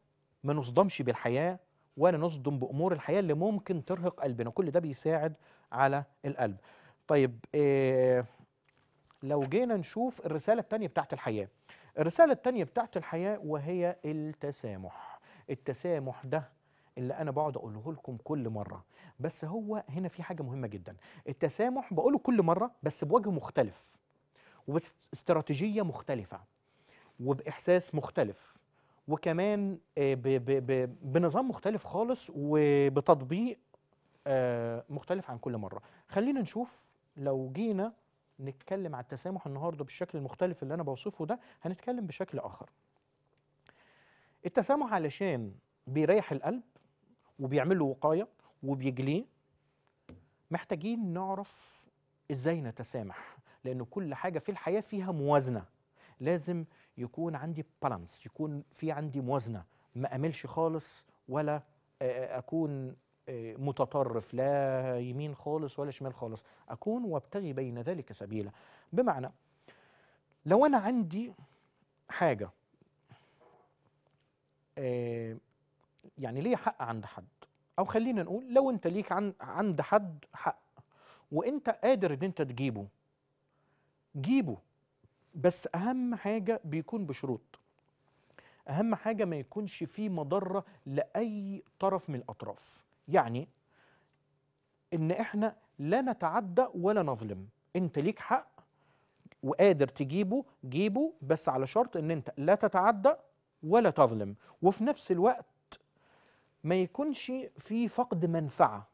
ما نصدمش بالحياه ولا نصدم بامور الحياه اللي ممكن ترهق قلبنا كل ده بيساعد على القلب طيب إيه لو جينا نشوف الرساله الثانيه بتاعت الحياه الرساله الثانيه بتاعت الحياه وهي التسامح التسامح ده اللي انا بقعد اقوله لكم كل مره بس هو هنا في حاجه مهمه جدا التسامح بقوله كل مره بس بوجه مختلف وباستراتيجيه مختلفه وباحساس مختلف وكمان آه، بنظام مختلف خالص وبتطبيق آه، مختلف عن كل مره خلينا نشوف لو جينا نتكلم على التسامح النهارده بالشكل المختلف اللي انا بوصفه ده هنتكلم بشكل اخر التسامح علشان بيريح القلب وبيعمل له وقايه وبيجليه محتاجين نعرف ازاي نتسامح لان كل حاجه في الحياه فيها موازنه لازم يكون عندي بالانس يكون في عندي موازنه ما املش خالص ولا آه، آه، اكون آه، متطرف لا يمين خالص ولا شمال خالص اكون وابتغي بين ذلك سبيلا بمعنى لو انا عندي حاجه يعني ليه حق عند حد او خلينا نقول لو انت ليك عن عند حد حق وانت قادر ان انت تجيبه جيبه بس اهم حاجه بيكون بشروط اهم حاجه ما يكونش فيه مضره لاي طرف من الاطراف يعني ان احنا لا نتعدى ولا نظلم انت ليك حق وقادر تجيبه جيبه بس على شرط ان انت لا تتعدى ولا تظلم وفي نفس الوقت ما يكونش في فقد منفعه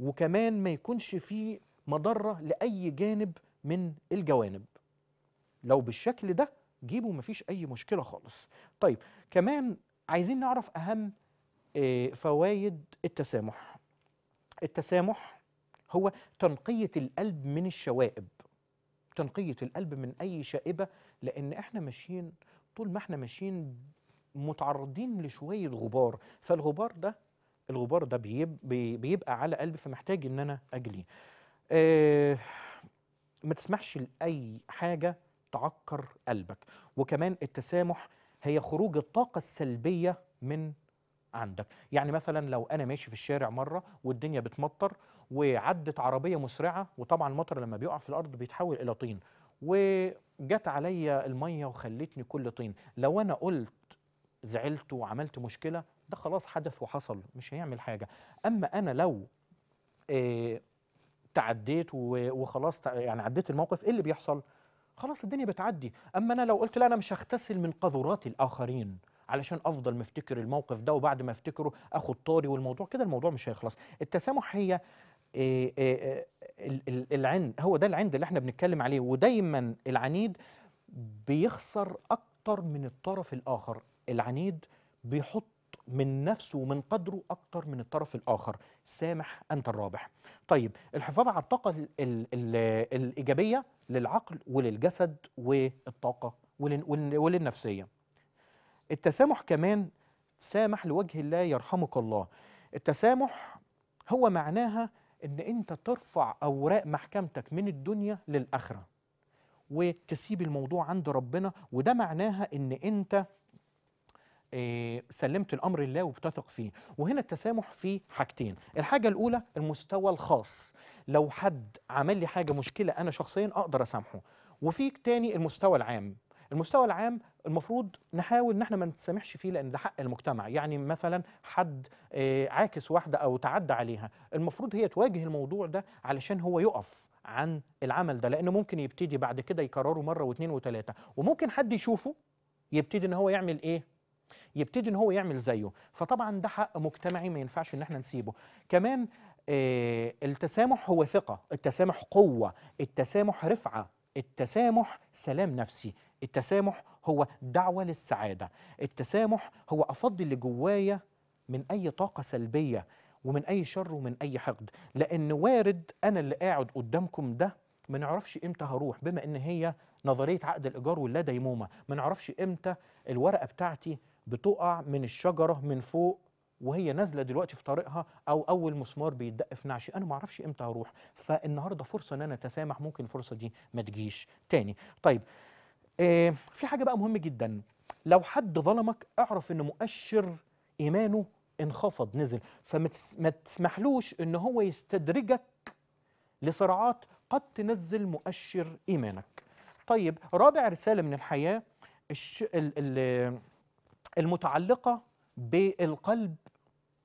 وكمان ما يكونش في مضره لاي جانب من الجوانب لو بالشكل ده جيبه مفيش اي مشكله خالص طيب كمان عايزين نعرف اهم آه، فوائد التسامح التسامح هو تنقيه القلب من الشوائب تنقيه القلب من اي شائبه لان احنا ماشيين طول ما احنا ماشيين متعرضين لشويه غبار فالغبار ده الغبار ده بيبقى على قلبي فمحتاج ان انا اجليه أه ما تسمحش لاي حاجه تعكر قلبك وكمان التسامح هي خروج الطاقة السلبية من عندك يعني مثلا لو انا ماشي في الشارع مره والدنيا بتمطر وعدت عربيه مسرعه وطبعا المطر لما بيقع في الارض بيتحول الى طين وجت عليا الميه وخلتني كل طين لو انا قلت زعلت وعملت مشكله ده خلاص حدث وحصل مش هيعمل حاجه اما انا لو إيه تعديت وخلاص يعني عديت الموقف ايه اللي بيحصل خلاص الدنيا بتعدي اما انا لو قلت لا انا مش هغتسل من قذورات الاخرين علشان افضل مفتكر الموقف ده وبعد ما افتكره اخد طاري والموضوع كده الموضوع مش هيخلص التسامح هي إيه إيه آه، العند هو ده العند اللي احنا بنتكلم عليه ودايما العنيد بيخسر اكتر من الطرف الاخر العنيد بيحط من نفسه ومن قدره أكتر من الطرف الآخر سامح أنت الرابح طيب الحفاظ على الطاقة الـ الـ الـ الإيجابية للعقل وللجسد والطاقة وللنفسية التسامح كمان سامح لوجه الله يرحمك الله التسامح هو معناها ان انت ترفع اوراق محكمتك من الدنيا للاخره وتسيب الموضوع عند ربنا وده معناها ان انت آه، سلمت الامر لله وبتثق فيه وهنا التسامح في حاجتين الحاجه الاولى المستوى الخاص لو حد عمل لي حاجه مشكله انا شخصيا اقدر اسامحه وفي تاني المستوى العام المستوى العام المفروض نحاول ان احنا ما نتسامحش فيه لان ده حق المجتمع يعني مثلا حد آه، عاكس واحده او تعدى عليها المفروض هي تواجه الموضوع ده علشان هو يقف عن العمل ده لانه ممكن يبتدي بعد كده يكرره مره واثنين وثلاثه وممكن حد يشوفه يبتدي ان هو يعمل ايه يبتدي ان هو يعمل زيه فطبعا ده حق مجتمعي ما ينفعش ان احنا نسيبه كمان آه، التسامح هو ثقه التسامح قوه التسامح رفعه التسامح سلام نفسي التسامح هو دعوه للسعاده التسامح هو افضي اللي جوايا من اي طاقه سلبيه ومن اي شر ومن اي حقد لان وارد انا اللي قاعد قدامكم ده ما نعرفش امتى هروح بما ان هي نظريه عقد الايجار واللا ديمومه ما نعرفش امتى الورقه بتاعتي بتقع من الشجره من فوق وهي نازله دلوقتي في طريقها او اول مسمار بيدق في نعشي انا ما اعرفش امتى هروح فالنهارده فرصه ان انا اتسامح ممكن الفرصه دي ما تجيش تاني طيب آه في حاجه بقى مهمه جدا لو حد ظلمك اعرف ان مؤشر ايمانه انخفض نزل فما تسمحلوش ان هو يستدرجك لصراعات قد تنزل مؤشر ايمانك طيب رابع رساله من الحياه الش... ال... ال... المتعلقه بالقلب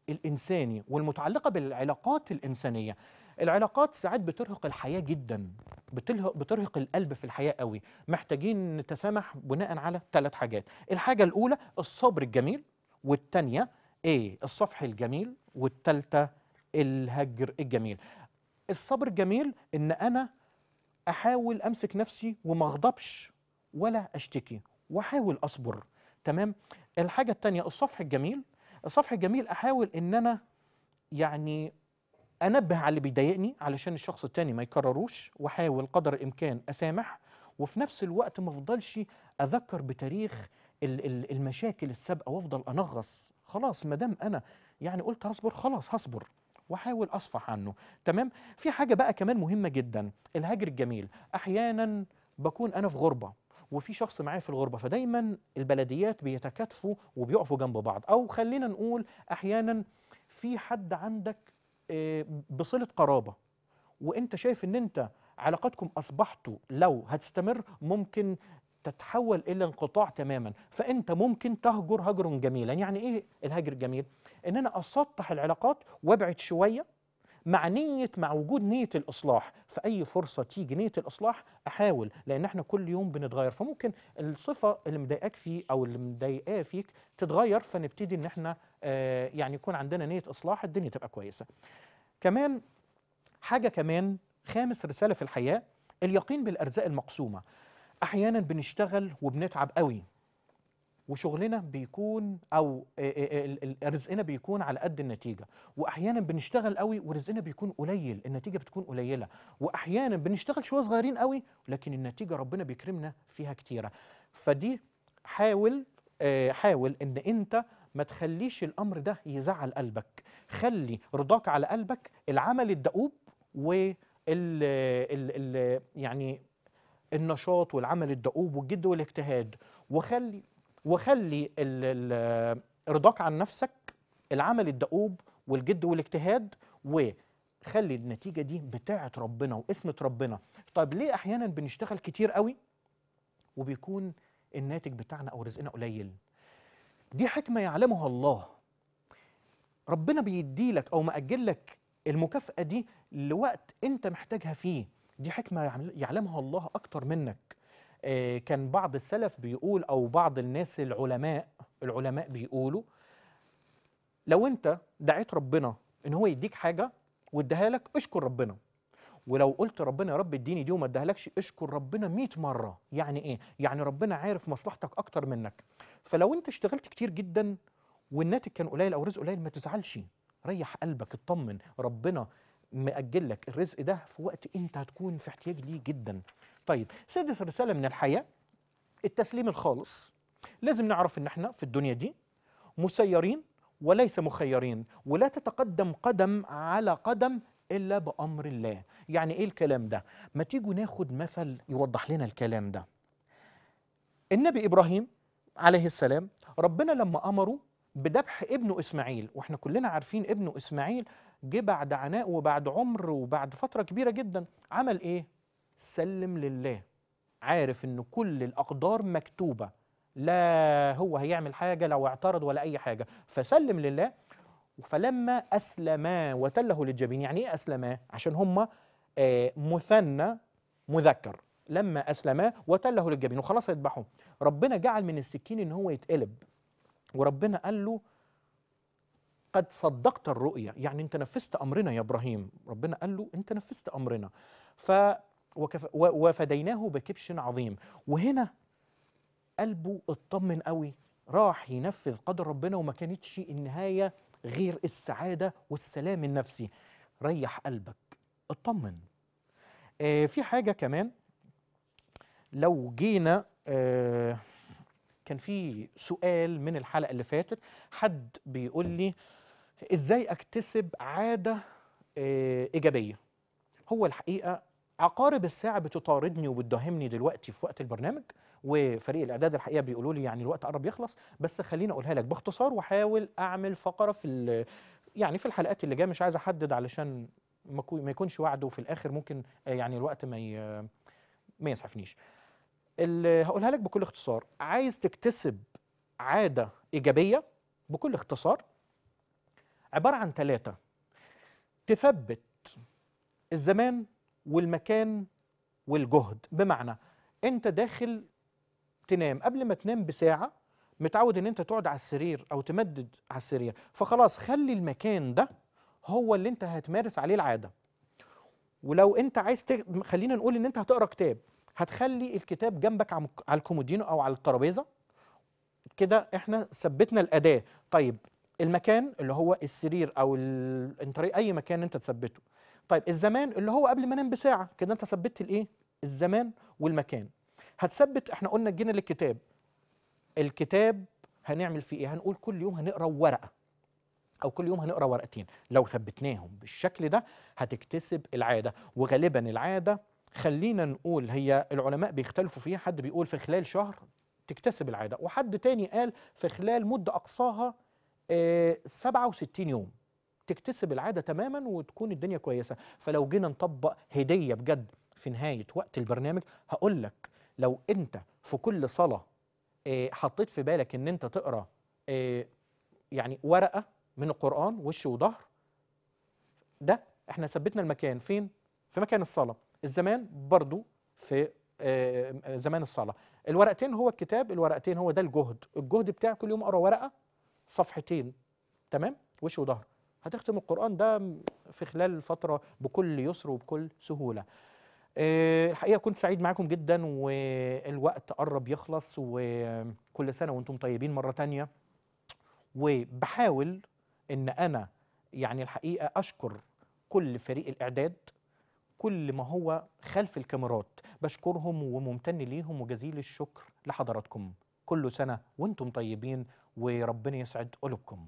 الانساني والمتعلقه بالعلاقات الانسانيه العلاقات ساعات بترهق الحياه جدا بترهق, القلب في الحياه قوي محتاجين نتسامح بناء على ثلاث حاجات الحاجه الاولى الصبر الجميل والثانيه ايه الصفح الجميل والثالثه الهجر الجميل الصبر الجميل ان انا احاول امسك نفسي وما اغضبش ولا اشتكي واحاول اصبر تمام الحاجه الثانيه الصفح الجميل الصفح الجميل احاول ان انا يعني انبه على اللي بيضايقني علشان الشخص التاني ما يكرروش واحاول قدر الامكان اسامح وفي نفس الوقت ما افضلش اذكر بتاريخ المشاكل السابقه وافضل انغص خلاص ما دام انا يعني قلت هصبر خلاص هصبر واحاول اصفح عنه تمام في حاجه بقى كمان مهمه جدا الهجر الجميل احيانا بكون انا في غربه وفي شخص معاه في الغربه فدايما البلديات بيتكاتفوا وبيقفوا جنب بعض او خلينا نقول احيانا في حد عندك آه، بصله قرابه وانت شايف ان انت علاقاتكم اصبحتوا لو هتستمر ممكن تتحول الى انقطاع تماما فانت ممكن تهجر هجر جميلا يعني ايه الهجر الجميل ان انا اسطح العلاقات وابعد شويه مع نية مع وجود نية الإصلاح في أي فرصة تيجي نية الإصلاح أحاول لأن إحنا كل يوم بنتغير فممكن الصفة اللي مضايقاك فيه أو اللي مضايقاه فيك تتغير فنبتدي إن إحنا آه يعني يكون عندنا نية إصلاح الدنيا تبقى كويسة كمان حاجة كمان خامس رسالة في الحياة اليقين بالأرزاق المقسومة أحيانا بنشتغل وبنتعب قوي وشغلنا بيكون او رزقنا بيكون على قد النتيجه واحيانا بنشتغل قوي ورزقنا بيكون قليل النتيجه بتكون قليله واحيانا بنشتغل شويه صغيرين قوي لكن النتيجه ربنا بيكرمنا فيها كتيره فدي حاول حاول ان انت ما تخليش الامر ده يزعل قلبك خلي رضاك على قلبك العمل الدؤوب وال ال يعني النشاط والعمل الدؤوب والجد والاجتهاد وخلي وخلي رضاك عن نفسك العمل الدؤوب والجد والاجتهاد وخلي النتيجه دي بتاعه ربنا واسمه ربنا طيب ليه احيانا بنشتغل كتير قوي وبيكون الناتج بتاعنا او رزقنا قليل دي حكمه يعلمها الله ربنا بيديلك او ماجل لك المكافاه دي لوقت انت محتاجها فيه دي حكمه يعلمها الله اكتر منك آه، كان بعض السلف بيقول او بعض الناس العلماء العلماء بيقولوا لو انت دعيت ربنا ان هو يديك حاجه واداها لك اشكر ربنا ولو قلت ربنا يا رب اديني دي وما ادهلكش اشكر ربنا 100 مره يعني ايه يعني ربنا عارف مصلحتك اكتر منك فلو انت اشتغلت كتير جدا والناتج كان قليل او الرزق قليل ما تزعلش ريح قلبك اطمن ربنا مأجل لك الرزق ده في وقت انت هتكون في احتياج ليه جدا طيب سادس رسالة من الحياة التسليم الخالص لازم نعرف ان احنا في الدنيا دي مسيرين وليس مخيرين ولا تتقدم قدم على قدم الا بامر الله يعني ايه الكلام ده ما تيجوا ناخد مثل يوضح لنا الكلام ده النبي ابراهيم عليه السلام ربنا لما امره بذبح ابنه اسماعيل واحنا كلنا عارفين ابنه اسماعيل جه بعد عناء وبعد عمر وبعد فتره كبيره جدا عمل ايه سلم لله عارف ان كل الاقدار مكتوبه لا هو هيعمل حاجه لو اعترض ولا اي حاجه فسلم لله فلما اسلما وتله للجبين يعني ايه اسلما عشان هم آه، مثنى مذكر لما اسلما وتله للجبين وخلاص هيذبحوه ربنا جعل من السكين ان هو يتقلب وربنا قال له قد صدقت الرؤيا يعني انت نفذت امرنا يا ابراهيم ربنا قال له انت نفذت امرنا ف وكف وفديناه بكبش عظيم وهنا قلبه اطمن قوي راح ينفذ قدر ربنا وما كانتش النهاية غير السعادة والسلام النفسي ريح قلبك اطمن آه في حاجة كمان لو جينا آه كان في سؤال من الحلقة اللي فاتت حد بيقول لي ازاي اكتسب عادة آه ايجابية هو الحقيقة عقارب الساعة بتطاردني وبتداهمني دلوقتي في وقت البرنامج وفريق الإعداد الحقيقة بيقولوا لي يعني الوقت قرب يخلص بس خليني أقولها لك باختصار وأحاول أعمل فقرة في يعني في الحلقات اللي جاية مش عايز أحدد علشان ما يكونش وعده في الآخر ممكن آه، يعني الوقت ما ي... ما يسعفنيش اللي هقولها لك بكل اختصار عايز تكتسب عادة إيجابية بكل اختصار عبارة عن ثلاثة تثبت الزمان والمكان والجهد بمعنى انت داخل تنام قبل ما تنام بساعه متعود ان انت تقعد على السرير او تمدد على السرير فخلاص خلي المكان ده هو اللي انت هتمارس عليه العاده ولو انت عايز تخ... خلينا نقول ان انت هتقرا كتاب هتخلي الكتاب جنبك على الكومودينو او على الترابيزه كده احنا ثبتنا الاداه طيب المكان اللي هو السرير او ال... اي مكان انت تثبته طيب الزمان اللي هو قبل ما انام بساعه كده انت ثبتت الايه الزمان والمكان هتثبت احنا قلنا جينا للكتاب الكتاب هنعمل فيه ايه هنقول كل يوم هنقرا ورقه او كل يوم هنقرا ورقتين لو ثبتناهم بالشكل ده هتكتسب العاده وغالبا العاده خلينا نقول هي العلماء بيختلفوا فيها حد بيقول في خلال شهر تكتسب العاده وحد تاني قال في خلال مده اقصاها 67 آه، يوم تكتسب العاده تماما وتكون الدنيا كويسه فلو جينا نطبق هديه بجد في نهايه وقت البرنامج هقول لك لو انت في كل صلاه آه، حطيت في بالك ان انت تقرا آه، يعني ورقه من القران وش وظهر ده احنا ثبتنا المكان فين في مكان الصلاه الزمان برضو في آه، زمان الصلاه الورقتين هو الكتاب الورقتين هو ده الجهد الجهد بتاعك كل يوم اقرا ورقه صفحتين تمام وش وظهر هتختم القرآن ده في خلال فترة بكل يسر وبكل سهولة آه، الحقيقة كنت سعيد معاكم جدا والوقت قرب يخلص وكل سنة وانتم طيبين مرة تانية وبحاول ان انا يعني الحقيقة اشكر كل فريق الاعداد كل ما هو خلف الكاميرات بشكرهم وممتن ليهم وجزيل الشكر لحضراتكم كل سنة وانتم طيبين وربنا يسعد قلوبكم